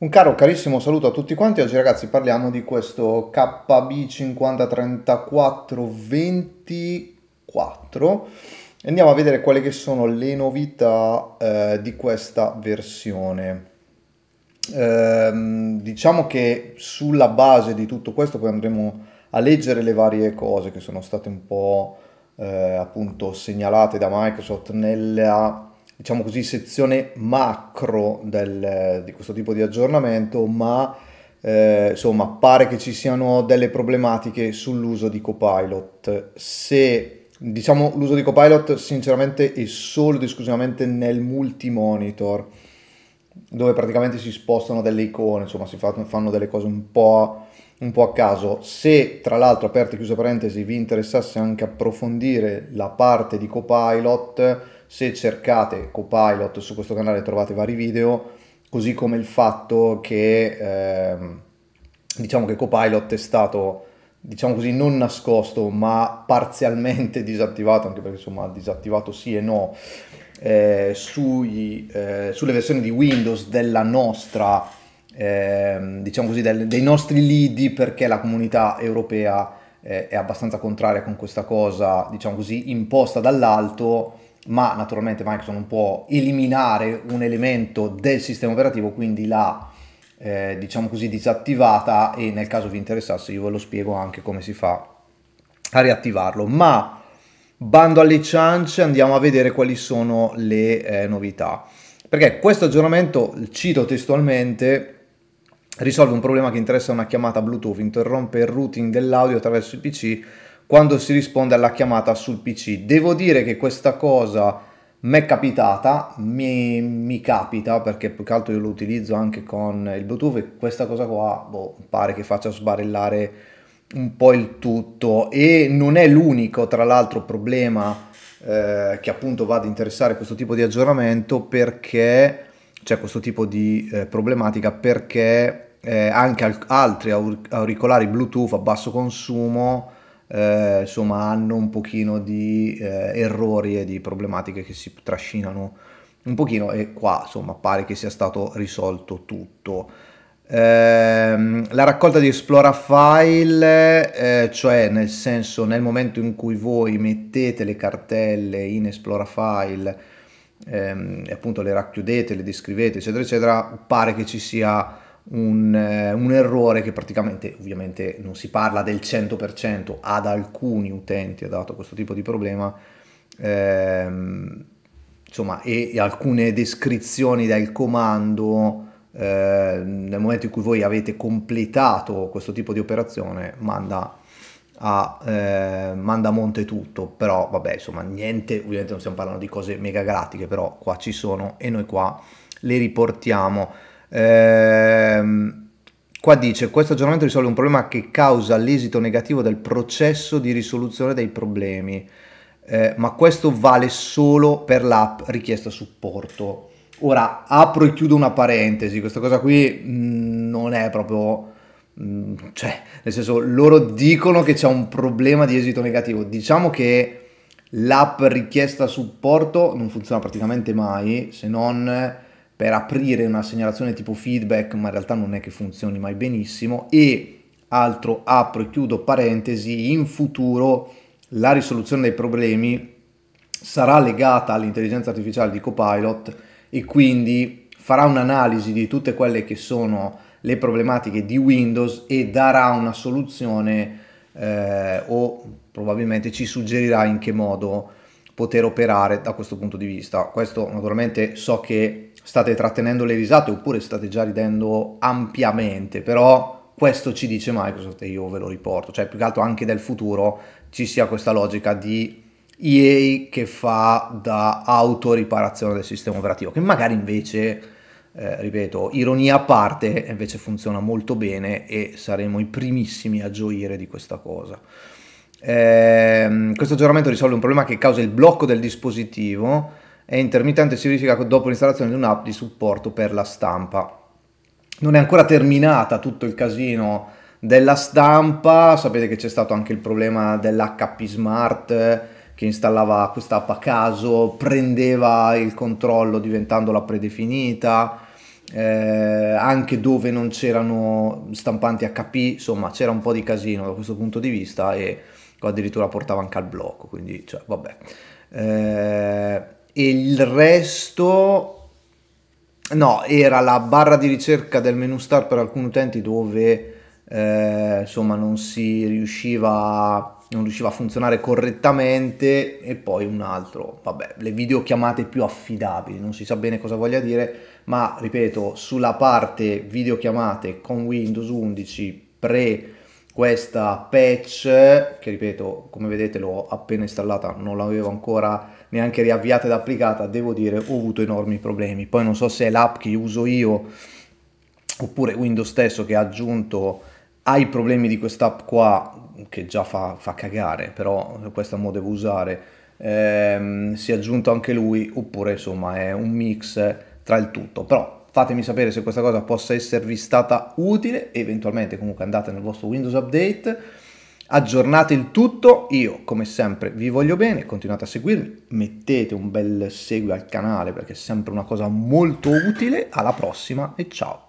Un caro carissimo saluto a tutti quanti, oggi ragazzi parliamo di questo KB503424 e andiamo a vedere quali che sono le novità eh, di questa versione. Ehm, diciamo che sulla base di tutto questo poi andremo a leggere le varie cose che sono state un po' eh, appunto segnalate da Microsoft nella diciamo così, sezione macro del, di questo tipo di aggiornamento, ma eh, insomma pare che ci siano delle problematiche sull'uso di Copilot. Se diciamo l'uso di Copilot sinceramente è solo ed esclusivamente nel multimonitor, dove praticamente si spostano delle icone, insomma si fanno delle cose un po' un po' a caso. Se tra l'altro, aperte e chiuse parentesi, vi interessasse anche approfondire la parte di copilot, se cercate Copilot su questo canale trovate vari video, così come il fatto che ehm, diciamo che Copilot è stato diciamo così non nascosto ma parzialmente disattivato anche perché insomma disattivato sì e no eh, sui, eh, sulle versioni di Windows della nostra eh, diciamo così del, dei nostri lead perché la comunità europea eh, è abbastanza contraria con questa cosa diciamo così imposta dall'alto ma naturalmente Microsoft non può eliminare un elemento del sistema operativo, quindi l'ha eh, diciamo così disattivata e nel caso vi interessasse io ve lo spiego anche come si fa a riattivarlo. Ma bando alle ciance, andiamo a vedere quali sono le eh, novità. Perché questo aggiornamento, cito testualmente, risolve un problema che interessa una chiamata Bluetooth, interrompe il routing dell'audio attraverso il PC quando si risponde alla chiamata sul PC. Devo dire che questa cosa mi è capitata, mi, mi, capita perché più che altro io lo utilizzo anche con il Bluetooth e questa cosa qua boh, pare che faccia sbarellare un po' il tutto e non è l'unico tra l'altro problema eh, che appunto va ad interessare questo tipo di aggiornamento perché c'è questo tipo di eh, problematica perché eh, anche al- altri auricolari Bluetooth a basso consumo eh, insomma hanno un pochino di eh, errori e di problematiche che si trascinano un pochino e qua insomma pare che sia stato risolto tutto. Eh, la raccolta di Explora File, eh, cioè nel senso nel momento in cui voi mettete le cartelle in Explora File ehm, e appunto le racchiudete, le descrivete, eccetera, eccetera, pare che ci sia un, eh, un, errore che praticamente, ovviamente non si parla del 100%, ad alcuni utenti ha dato questo tipo di problema, ehm, insomma, e, e, alcune descrizioni del comando eh, nel momento in cui voi avete completato questo tipo di operazione manda a, eh, manda a monte tutto, però vabbè, insomma, niente, ovviamente non stiamo parlando di cose mega galattiche, però qua ci sono e noi qua le riportiamo. Ehm, Qua dice, questo aggiornamento risolve un problema che causa l'esito negativo del processo di risoluzione dei problemi, eh, ma questo vale solo per l'app richiesta supporto. Ora, apro e chiudo una parentesi, questa cosa qui mh, mm, non è proprio... Mm, cioè, nel senso, loro dicono che c'è un problema di esito negativo. Diciamo che l'app richiesta supporto non funziona praticamente mai, se non per aprire una segnalazione tipo feedback, ma in realtà non è che funzioni mai benissimo. E altro, apro e chiudo parentesi, in futuro la risoluzione dei problemi sarà legata all'intelligenza artificiale di Copilot e quindi farà un'analisi di tutte quelle che sono le problematiche di Windows e darà una soluzione eh, o probabilmente ci suggerirà in che modo poter operare da questo punto di vista. Questo naturalmente so che state trattenendo le risate oppure state già ridendo ampiamente, però questo ci dice Microsoft e io ve lo riporto, cioè più che altro anche del futuro ci sia questa logica di EA che fa da autoriparazione del sistema operativo, che magari invece, eh, ripeto, ironia a parte, invece funziona molto bene e saremo i primissimi a gioire di questa cosa. Eh, questo aggiornamento risolve un problema che causa il blocco del dispositivo e intermittente si verifica dopo l'installazione di un'app di supporto per la stampa. Non è ancora terminata tutto il casino della stampa, sapete che c'è stato anche il problema dell'HP Smart che installava questa app a caso, prendeva il controllo diventandola predefinita, eh, anche dove non c'erano stampanti HP, insomma c'era un po' di casino da questo punto di vista e addirittura portava anche al blocco, quindi cioè, vabbè. Eh, e il resto... No, era la barra di ricerca del menu star per alcuni utenti dove eh, insomma non si riusciva non riusciva a funzionare correttamente e poi un altro, vabbè, le videochiamate più affidabili, non si sa bene cosa voglia dire, ma ripeto, sulla parte videochiamate con Windows 11 pre questa patch, che ripeto, come vedete l'ho appena installata, non l'avevo ancora neanche riavviata ed applicata, devo dire ho avuto enormi problemi. Poi non so se è l'app che uso io oppure Windows stesso che ha aggiunto ai problemi di quest'app qua, che già fa, fa, cagare, però questa mo devo usare, ehm, si è aggiunto anche lui, oppure insomma è un mix tra il tutto, però fatemi sapere se questa cosa possa esservi stata utile, eventualmente comunque andate nel vostro Windows Update, aggiornate il tutto, io come sempre vi voglio bene, continuate a seguirmi, mettete un bel segui al canale perché è sempre una cosa molto utile, alla prossima e ciao!